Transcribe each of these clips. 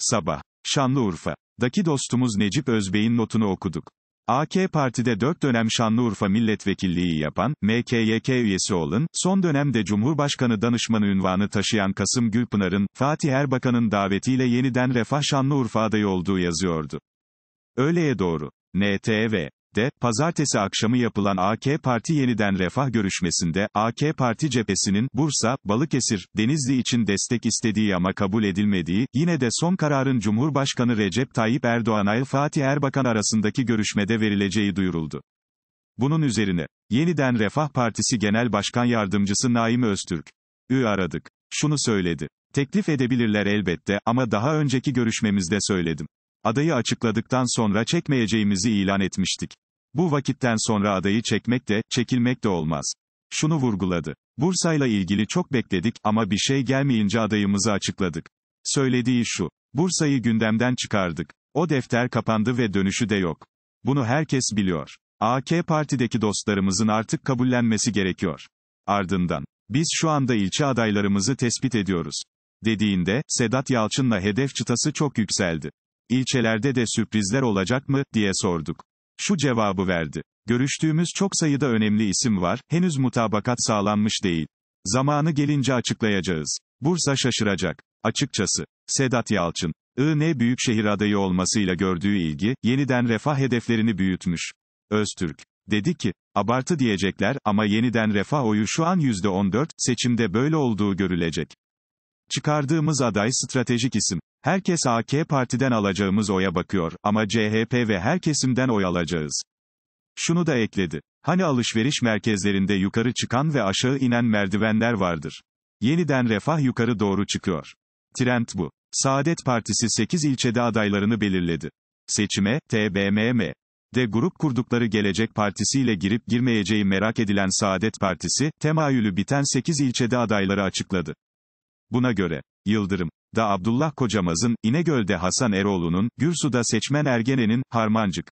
Sabah. Şanlıurfa. Daki dostumuz Necip Özbey'in notunu okuduk. AK Parti'de 4 dönem Şanlıurfa milletvekilliği yapan, MKYK üyesi olun, son dönemde Cumhurbaşkanı danışmanı ünvanı taşıyan Kasım Gülpınar'ın, Fatih Erbakan'ın davetiyle yeniden Refah Şanlıurfa adayı olduğu yazıyordu. Öğleye doğru. NTV de, pazartesi akşamı yapılan AK Parti yeniden refah görüşmesinde, AK Parti cephesinin, Bursa, Balıkesir, Denizli için destek istediği ama kabul edilmediği, yine de son kararın Cumhurbaşkanı Recep Tayyip Erdoğan'a ile Fatih Erbakan arasındaki görüşmede verileceği duyuruldu. Bunun üzerine, yeniden Refah Partisi Genel Başkan Yardımcısı Naim Öztürk, ''Ü aradık. Şunu söyledi. Teklif edebilirler elbette ama daha önceki görüşmemizde söyledim. Adayı açıkladıktan sonra çekmeyeceğimizi ilan etmiştik. Bu vakitten sonra adayı çekmek de, çekilmek de olmaz. Şunu vurguladı. Bursa'yla ilgili çok bekledik ama bir şey gelmeyince adayımızı açıkladık. Söylediği şu. Bursa'yı gündemden çıkardık. O defter kapandı ve dönüşü de yok. Bunu herkes biliyor. AK Parti'deki dostlarımızın artık kabullenmesi gerekiyor. Ardından, biz şu anda ilçe adaylarımızı tespit ediyoruz. Dediğinde, Sedat Yalçın'la hedef çıtası çok yükseldi. İlçelerde de sürprizler olacak mı, diye sorduk şu cevabı verdi. Görüştüğümüz çok sayıda önemli isim var, henüz mutabakat sağlanmış değil. Zamanı gelince açıklayacağız. Bursa şaşıracak. Açıkçası, Sedat Yalçın, IN büyükşehir adayı olmasıyla gördüğü ilgi, yeniden refah hedeflerini büyütmüş. Öztürk, dedi ki, abartı diyecekler ama yeniden refah oyu şu an %14, seçimde böyle olduğu görülecek. Çıkardığımız aday stratejik isim. Herkes AK Parti'den alacağımız oya bakıyor ama CHP ve her kesimden oy alacağız. Şunu da ekledi. Hani alışveriş merkezlerinde yukarı çıkan ve aşağı inen merdivenler vardır. Yeniden refah yukarı doğru çıkıyor. Trend bu. Saadet Partisi 8 ilçede adaylarını belirledi. Seçime, TBMM, de grup kurdukları Gelecek Partisi ile girip girmeyeceği merak edilen Saadet Partisi, temayülü biten 8 ilçede adayları açıkladı. Buna göre, Yıldırım, da Abdullah Kocamaz'ın, İnegöl'de Hasan Eroğlu'nun, Gürsu'da Seçmen Ergene'nin, Harmancık.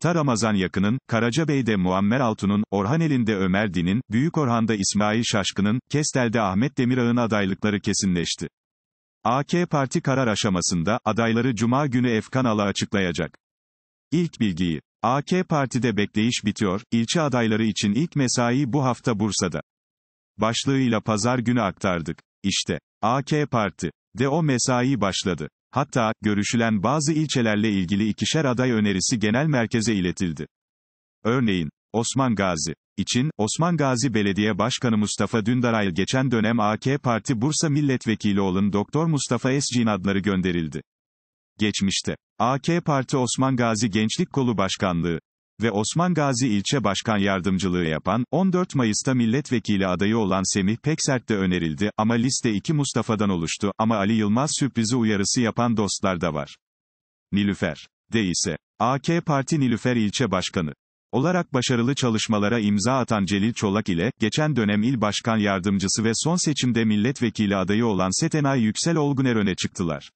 Ta Ramazan Yakın'ın, Karacabey'de Muammer Altun'un, Orhaneli'nde Ömer Din'in, Büyük Orhanda İsmail Şaşkın'ın, Kestel'de Ahmet Demirağ'ın adaylıkları kesinleşti. AK Parti karar aşamasında, adayları Cuma günü Efkan Ala açıklayacak. İlk bilgiyi. AK Parti'de bekleyiş bitiyor, ilçe adayları için ilk mesai bu hafta Bursa'da. Başlığıyla pazar günü aktardık. İşte. AK Parti de o mesai başladı. Hatta, görüşülen bazı ilçelerle ilgili ikişer aday önerisi genel merkeze iletildi. Örneğin, Osman Gazi için, Osman Gazi Belediye Başkanı Mustafa Dündaray geçen dönem AK Parti Bursa Milletvekili olun Doktor Mustafa Escin adları gönderildi. Geçmişte, AK Parti Osman Gazi Gençlik Kolu Başkanlığı ve Osman Gazi ilçe başkan yardımcılığı yapan, 14 Mayıs'ta milletvekili adayı olan Semih Peksert de önerildi ama liste 2 Mustafa'dan oluştu ama Ali Yılmaz sürprizi uyarısı yapan dostlar da var. Nilüfer. D ise, AK Parti Nilüfer ilçe başkanı olarak başarılı çalışmalara imza atan Celil Çolak ile, geçen dönem il başkan yardımcısı ve son seçimde milletvekili adayı olan Setenay Yüksel Olguner öne çıktılar.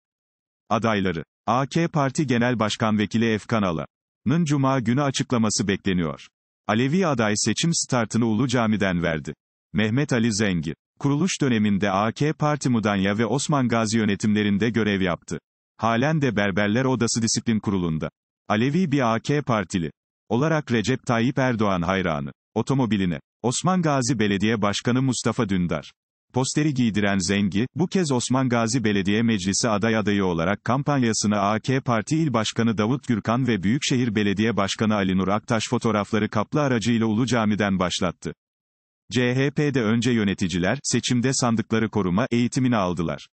Adayları AK Parti Genel Başkan Vekili Efkan Ala Nın Cuma günü açıklaması bekleniyor. Alevi aday seçim startını Ulu Cami'den verdi. Mehmet Ali Zengi, kuruluş döneminde AK Parti Mudanya ve Osman Gazi yönetimlerinde görev yaptı. Halen de Berberler Odası Disiplin Kurulu'nda. Alevi bir AK Partili. Olarak Recep Tayyip Erdoğan hayranı. Otomobiline. Osman Gazi Belediye Başkanı Mustafa Dündar. Posteri giydiren Zengi, bu kez Osman Gazi Belediye Meclisi aday adayı olarak kampanyasını AK Parti İl Başkanı Davut Gürkan ve Büyükşehir Belediye Başkanı Ali Nur Aktaş fotoğrafları kaplı aracıyla Ulu Cami'den başlattı. CHP'de önce yöneticiler, seçimde sandıkları koruma eğitimini aldılar.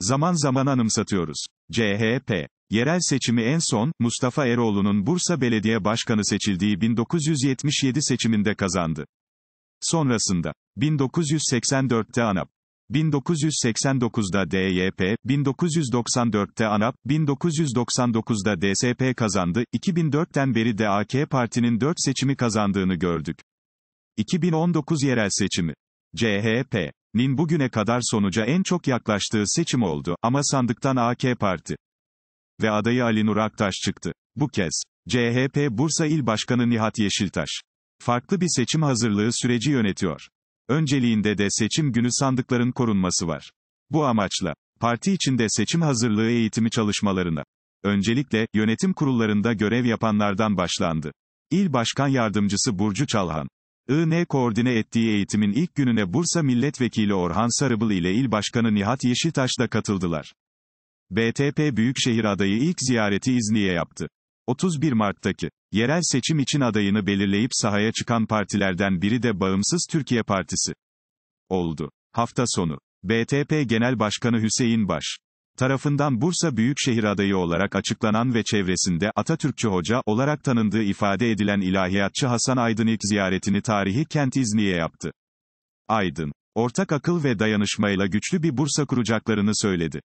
Zaman zaman anımsatıyoruz. CHP, yerel seçimi en son, Mustafa Eroğlu'nun Bursa Belediye Başkanı seçildiği 1977 seçiminde kazandı. Sonrasında, 1984'te ANAP, 1989'da DYP, 1994'te ANAP, 1999'da DSP kazandı, 2004'ten beri de AK Parti'nin 4 seçimi kazandığını gördük. 2019 yerel seçimi. CHP, nin bugüne kadar sonuca en çok yaklaştığı seçim oldu ama sandıktan AK Parti ve adayı Ali Nur Aktaş çıktı. Bu kez, CHP Bursa İl Başkanı Nihat Yeşiltaş, farklı bir seçim hazırlığı süreci yönetiyor. Önceliğinde de seçim günü sandıkların korunması var. Bu amaçla, parti içinde seçim hazırlığı eğitimi çalışmalarına, öncelikle, yönetim kurullarında görev yapanlardan başlandı. İl Başkan Yardımcısı Burcu Çalhan, IN e koordine ettiği eğitimin ilk gününe Bursa Milletvekili Orhan Sarıbıl ile İl Başkanı Nihat Yeşiltaş da katıldılar. BTP Büyükşehir adayı ilk ziyareti İznik'e yaptı. 31 Mart'taki yerel seçim için adayını belirleyip sahaya çıkan partilerden biri de Bağımsız Türkiye Partisi oldu. Hafta sonu BTP Genel Başkanı Hüseyin Baş tarafından Bursa Büyükşehir adayı olarak açıklanan ve çevresinde Atatürkçü hoca olarak tanındığı ifade edilen ilahiyatçı Hasan Aydın ilk ziyaretini tarihi kent İzni'ye yaptı. Aydın, ortak akıl ve dayanışmayla güçlü bir Bursa kuracaklarını söyledi.